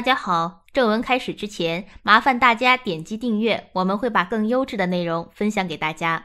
大家好，正文开始之前，麻烦大家点击订阅，我们会把更优质的内容分享给大家。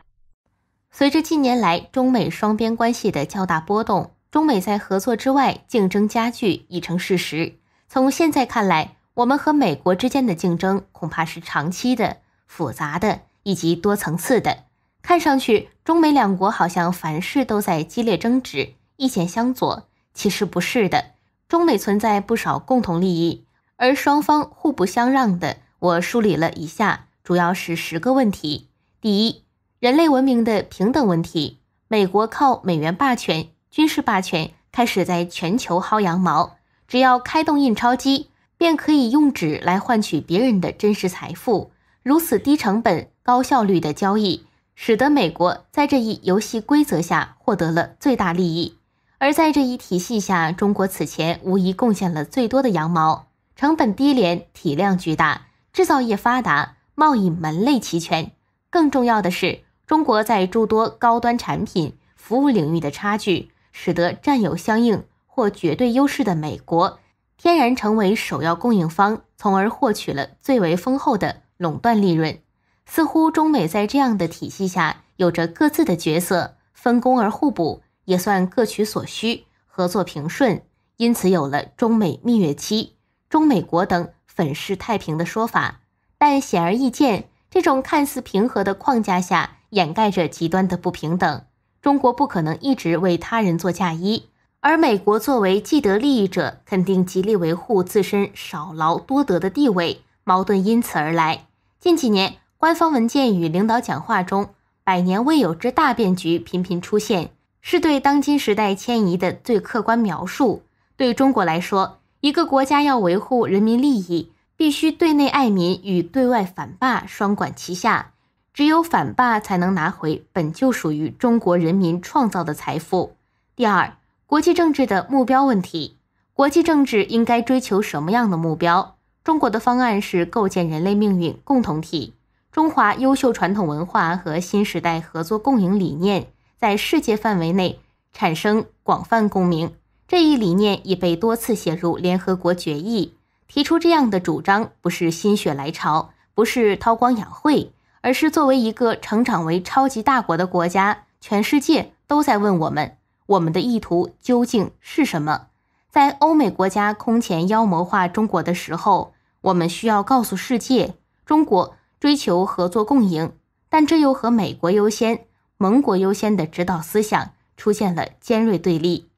随着近年来中美双边关系的较大波动，中美在合作之外竞争加剧已成事实。从现在看来，我们和美国之间的竞争恐怕是长期的、复杂的以及多层次的。看上去，中美两国好像凡事都在激烈争执、意见相左，其实不是的。中美存在不少共同利益。而双方互不相让的，我梳理了以下，主要是十个问题。第一，人类文明的平等问题。美国靠美元霸权、军事霸权开始在全球薅羊毛，只要开动印钞机，便可以用纸来换取别人的真实财富。如此低成本、高效率的交易，使得美国在这一游戏规则下获得了最大利益。而在这一体系下，中国此前无疑贡献了最多的羊毛。成本低廉，体量巨大，制造业发达，贸易门类齐全。更重要的是，中国在诸多高端产品服务领域的差距，使得占有相应或绝对优势的美国，天然成为首要供应方，从而获取了最为丰厚的垄断利润。似乎中美在这样的体系下，有着各自的角色分工而互补，也算各取所需，合作平顺，因此有了中美蜜月期。中美国等粉饰太平的说法，但显而易见，这种看似平和的框架下掩盖着极端的不平等。中国不可能一直为他人做嫁衣，而美国作为既得利益者，肯定极力维护自身少劳多得的地位，矛盾因此而来。近几年，官方文件与领导讲话中“百年未有之大变局”频频出现，是对当今时代迁移的最客观描述。对中国来说，一个国家要维护人民利益，必须对内爱民与对外反霸双管齐下。只有反霸，才能拿回本就属于中国人民创造的财富。第二，国际政治的目标问题，国际政治应该追求什么样的目标？中国的方案是构建人类命运共同体。中华优秀传统文化和新时代合作共赢理念，在世界范围内产生广泛共鸣。这一理念已被多次写入联合国决议。提出这样的主张，不是心血来潮，不是韬光养晦，而是作为一个成长为超级大国的国家，全世界都在问我们：我们的意图究竟是什么？在欧美国家空前妖魔化中国的时候，我们需要告诉世界：中国追求合作共赢，但这又和美国优先、盟国优先的指导思想出现了尖锐对立。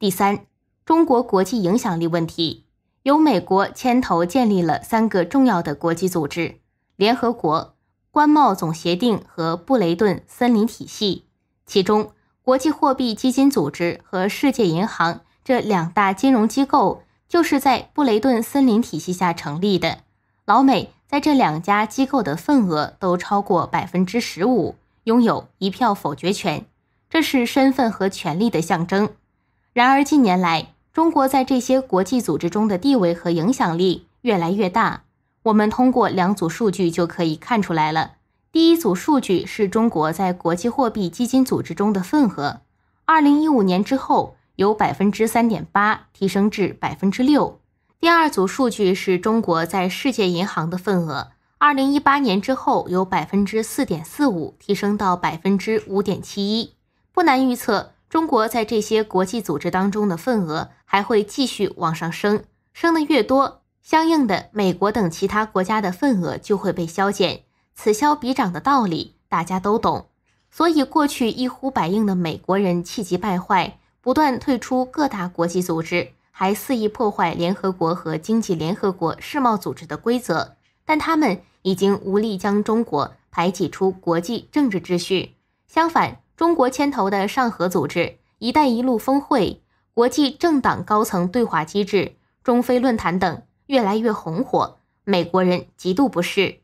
第三，中国国际影响力问题，由美国牵头建立了三个重要的国际组织：联合国、关贸总协定和布雷顿森林体系。其中，国际货币基金组织和世界银行这两大金融机构就是在布雷顿森林体系下成立的。老美在这两家机构的份额都超过百分之十五，拥有一票否决权，这是身份和权力的象征。然而，近年来，中国在这些国际组织中的地位和影响力越来越大。我们通过两组数据就可以看出来了。第一组数据是中国在国际货币基金组织中的份额，二零一五年之后由百分之三点八提升至百分之六。第二组数据是中国在世界银行的份额，二零一八年之后由百分之四点四五提升到百分之五点七一。不难预测。中国在这些国际组织当中的份额还会继续往上升，升的越多，相应的美国等其他国家的份额就会被削减。此消彼长的道理大家都懂。所以，过去一呼百应的美国人气急败坏，不断退出各大国际组织，还肆意破坏联合国和经济联合国、世贸组织的规则。但他们已经无力将中国排挤出国际政治秩序，相反。中国牵头的上合组织、一带一路峰会、国际政党高层对话机制、中非论坛等越来越红火，美国人极度不适。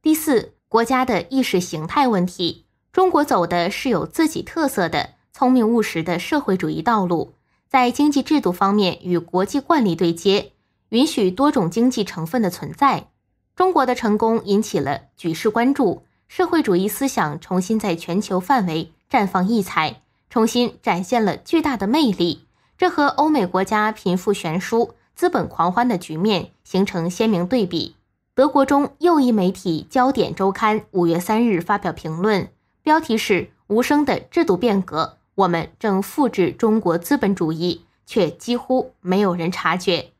第四，国家的意识形态问题，中国走的是有自己特色的聪明务实的社会主义道路，在经济制度方面与国际惯例对接，允许多种经济成分的存在。中国的成功引起了举世关注，社会主义思想重新在全球范围。绽放异彩，重新展现了巨大的魅力。这和欧美国家贫富悬殊、资本狂欢的局面形成鲜明对比。德国中右翼媒体《焦点周刊》五月三日发表评论，标题是“无声的制度变革：我们正复制中国资本主义，却几乎没有人察觉”。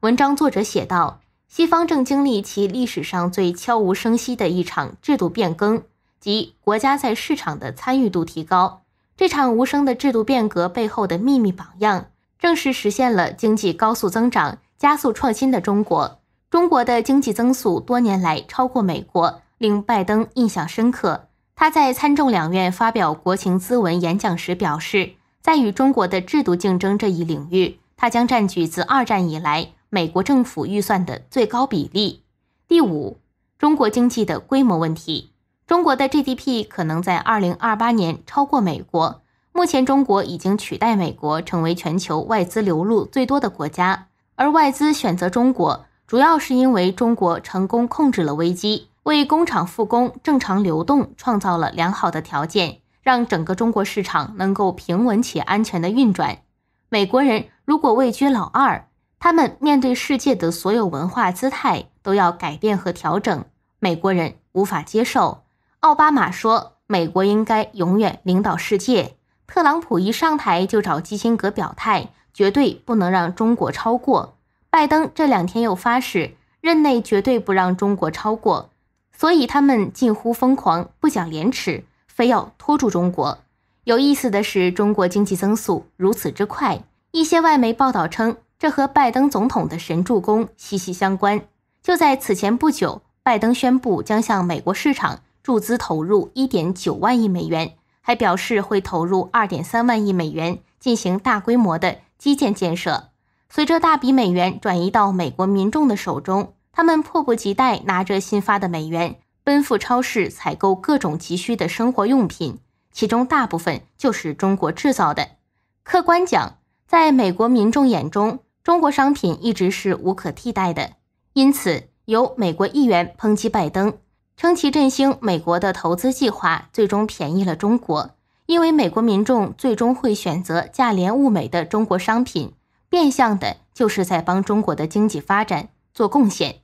文章作者写道：“西方正经历其历史上最悄无声息的一场制度变更。”即国家在市场的参与度提高，这场无声的制度变革背后的秘密榜样，正是实现了经济高速增长、加速创新的中国。中国的经济增速多年来超过美国，令拜登印象深刻。他在参众两院发表国情咨文演讲时表示，在与中国的制度竞争这一领域，他将占据自二战以来美国政府预算的最高比例。第五，中国经济的规模问题。中国的 GDP 可能在二零二八年超过美国。目前，中国已经取代美国成为全球外资流入最多的国家。而外资选择中国，主要是因为中国成功控制了危机，为工厂复工、正常流动创造了良好的条件，让整个中国市场能够平稳且安全的运转。美国人如果位居老二，他们面对世界的所有文化姿态都要改变和调整，美国人无法接受。奥巴马说：“美国应该永远领导世界。”特朗普一上台就找基辛格表态，绝对不能让中国超过。拜登这两天又发誓，任内绝对不让中国超过。所以他们近乎疯狂，不讲廉耻，非要拖住中国。有意思的是，中国经济增速如此之快，一些外媒报道称，这和拜登总统的神助攻息息相关。就在此前不久，拜登宣布将向美国市场。注资投入1.9万亿美元，还表示会投入2.3万亿美元进行大规模的基建建设。随着大笔美元转移到美国民众的手中，他们迫不及待拿着新发的美元奔赴超市采购各种急需的生活用品，其中大部分就是中国制造的。客观讲，在美国民众眼中，中国商品一直是无可替代的。因此，由美国议员抨击拜登。称其振兴美国的投资计划最终便宜了中国，因为美国民众最终会选择价廉物美的中国商品，变相的就是在帮中国的经济发展做贡献。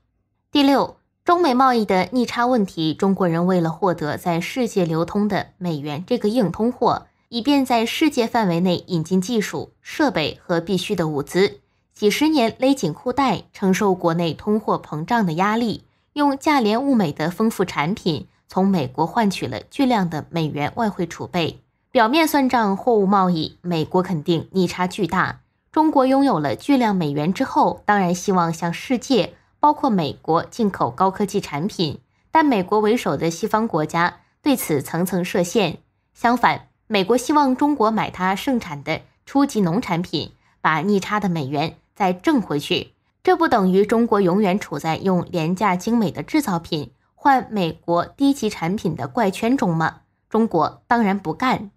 第六，中美贸易的逆差问题，中国人为了获得在世界流通的美元这个硬通货，以便在世界范围内引进技术设备和必需的物资，几十年勒紧裤带，承受国内通货膨胀的压力。用价廉物美的丰富产品从美国换取了巨量的美元外汇储备，表面算账，货物贸易，美国肯定逆差巨大。中国拥有了巨量美元之后，当然希望向世界，包括美国进口高科技产品，但美国为首的西方国家对此层层设限。相反，美国希望中国买它盛产的初级农产品，把逆差的美元再挣回去。这不等于中国永远处在用廉价精美的制造品换美国低级产品的怪圈中吗？中国当然不干。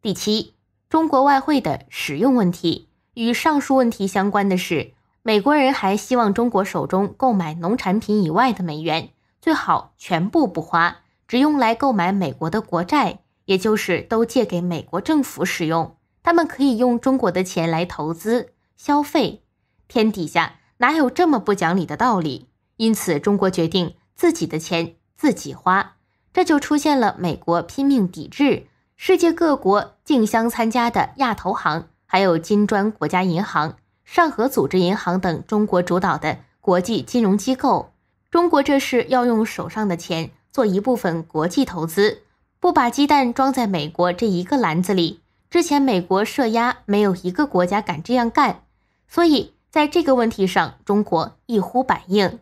第七，中国外汇的使用问题。与上述问题相关的是，美国人还希望中国手中购买农产品以外的美元最好全部不花，只用来购买美国的国债，也就是都借给美国政府使用，他们可以用中国的钱来投资、消费。天底下。哪有这么不讲理的道理？因此，中国决定自己的钱自己花，这就出现了美国拼命抵制，世界各国竞相参加的亚投行，还有金砖国家银行、上合组织银行等中国主导的国际金融机构。中国这是要用手上的钱做一部分国际投资，不把鸡蛋装在美国这一个篮子里。之前美国设压，没有一个国家敢这样干，所以。在这个问题上，中国一呼百应。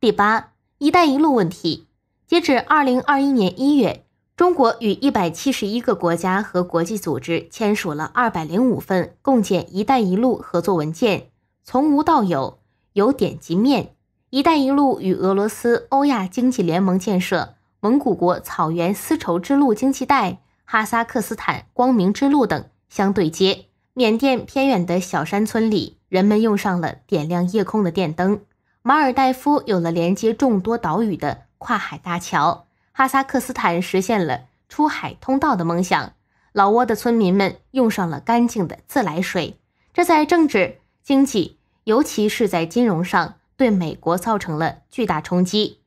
第八，“一带一路”问题，截止二零二一年一月，中国与一百七十一个国家和国际组织签署了二百零五份共建“一带一路”合作文件，从无到有，由点及面，“一带一路”与俄罗斯欧亚经济联盟建设、蒙古国草原丝绸之路经济带、哈萨克斯坦光明之路等相对接。缅甸偏远的小山村里。人们用上了点亮夜空的电灯，马尔代夫有了连接众多岛屿的跨海大桥，哈萨克斯坦实现了出海通道的梦想，老挝的村民们用上了干净的自来水。这在政治、经济，尤其是在金融上，对美国造成了巨大冲击。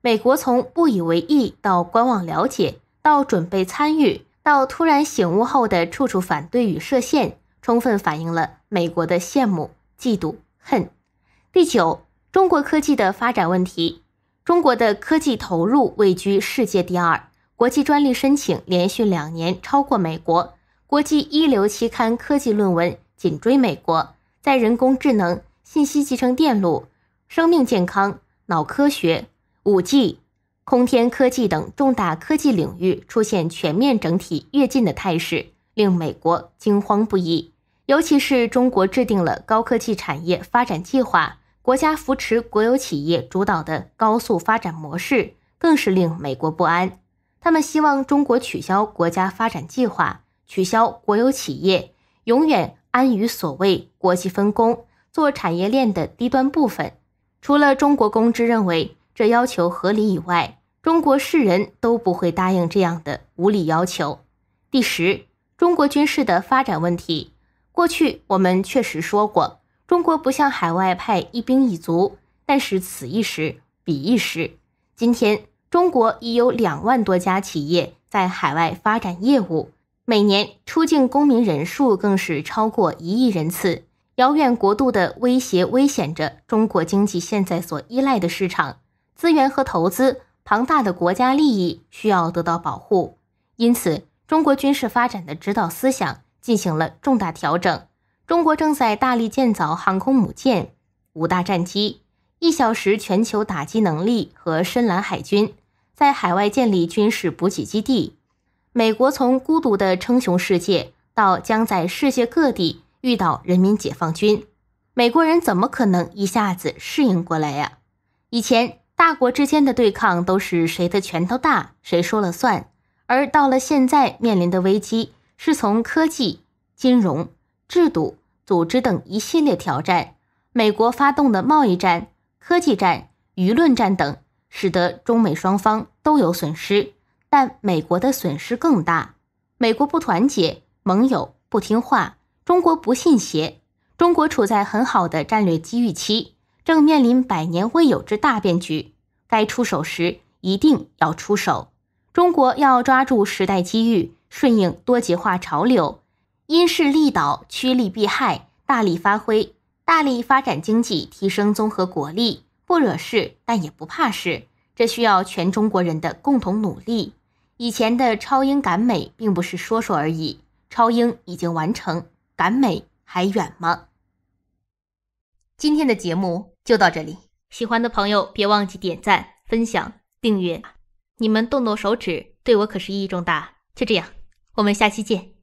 美国从不以为意到观望了解，到准备参与，到突然醒悟后的处处反对与设限，充分反映了。美国的羡慕、嫉妒、恨。第九，中国科技的发展问题。中国的科技投入位居世界第二，国际专利申请连续两年超过美国，国际一流期刊科技论文紧追美国。在人工智能、信息集成电路、生命健康、脑科学、五 G、空天科技等重大科技领域出现全面整体跃进的态势，令美国惊慌不已。尤其是中国制定了高科技产业发展计划，国家扶持国有企业主导的高速发展模式，更是令美国不安。他们希望中国取消国家发展计划，取消国有企业，永远安于所谓国际分工，做产业链的低端部分。除了中国公知认为这要求合理以外，中国世人都不会答应这样的无理要求。第十，中国军事的发展问题。过去我们确实说过，中国不向海外派一兵一卒。但是此一时，彼一时。今天，中国已有两万多家企业在海外发展业务，每年出境公民人数更是超过一亿人次。遥远国度的威胁危险着中国经济现在所依赖的市场资源和投资，庞大的国家利益需要得到保护。因此，中国军事发展的指导思想。进行了重大调整。中国正在大力建造航空母舰、五大战机、一小时全球打击能力和深蓝海军，在海外建立军事补给基地。美国从孤独的称雄世界，到将在世界各地遇到人民解放军，美国人怎么可能一下子适应过来呀？以前大国之间的对抗都是谁的拳头大谁说了算，而到了现在面临的危机。是从科技、金融、制度、组织等一系列挑战，美国发动的贸易战、科技战、舆论战等，使得中美双方都有损失，但美国的损失更大。美国不团结，盟友不听话，中国不信邪。中国处在很好的战略机遇期，正面临百年未有之大变局，该出手时一定要出手。中国要抓住时代机遇。顺应多极化潮流，因势利导，趋利避害，大力发挥，大力发展经济，提升综合国力。不惹事，但也不怕事，这需要全中国人的共同努力。以前的超英赶美并不是说说而已，超英已经完成，赶美还远吗？今天的节目就到这里，喜欢的朋友别忘记点赞、分享、订阅，你们动动手指对我可是意义重大。就这样。我们下期见。